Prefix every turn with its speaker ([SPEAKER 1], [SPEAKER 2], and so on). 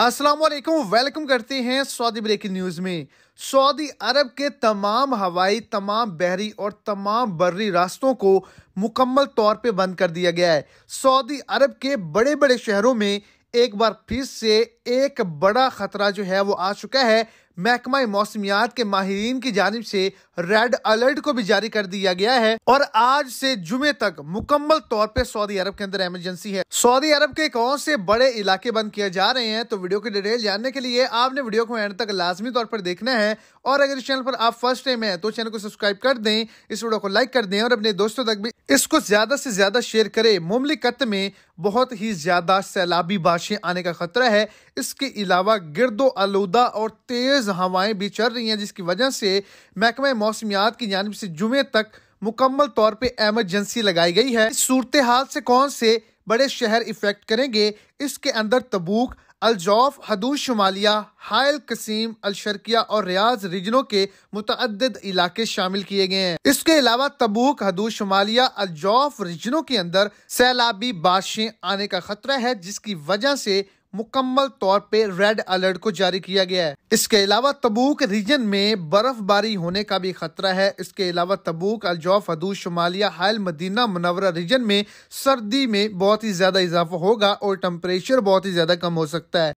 [SPEAKER 1] अस्सलाम वालेकुम वेलकम करते हैं सऊदी ब्रेकिंग न्यूज़ में सऊदी अरब के तमाम हवाई तमाम बहरी और तमाम बर्री रास्तों को मुकम्मल तौर पे बंद कर दिया गया है सऊदी अरब के बड़े बड़े शहरों में एक बार फिर से एक बड़ा खतरा जो है वो आ चुका है महकमा मौसमियात के माहरीन की जानब से रेड अलर्ट को भी जारी कर दिया गया है और आज से जुमे तक मुकम्मल तौर पर सऊदी अरब के अंदर एमरजेंसी है सऊदी अरब के कौन से बड़े इलाके बंद किए जा रहे हैं तो वीडियो की डिटेल जानने के लिए आपने वीडियो को एंड तक लाजमी तौर पर देखना है और अगर इस चैनल पर आप फर्स्ट टाइम है तो चैनल को सब्सक्राइब कर दें इस वीडियो को लाइक कर दें और अपने दोस्तों तक भी इसको ज्यादा से ज्यादा शेयर करें मुमलिकत में बहुत ही ज्यादा सैलाबी बाशें आने का खतरा है इसके अलावा गिरदो आलूदा और तेज़ हवाएं भी चल रही हैं जिसकी वजह से महकमा मौसमियात की जानब से जुमे तक मुकम्मल तौर पर एमरजेंसी लगाई गई है सूरत हाल से कौन से बड़े शहर इफेक्ट करेंगे इसके अंदर तबूक अलजौफ हदूद शुमालिया हायल कसीम अलशरकिया और रियाज रीजनों के मुतद इलाके शामिल किए गए हैं इसके अलावा तबूक हदूद शुमालिया अलजौफ रीजनों के अंदर सैलाबी बारिशें आने का खतरा है जिसकी वजह से मुकम्मल तौर पे रेड अलर्ट को जारी किया गया है इसके अलावा तबूक रीजन में बर्फबारी होने का भी खतरा है इसके अलावा तबूक अलजौफ हदू शुमालिया हायल मदीना मुनवरा रीजन में सर्दी में बहुत ही ज्यादा इजाफा होगा और टेम्परेचर बहुत ही ज्यादा कम हो सकता है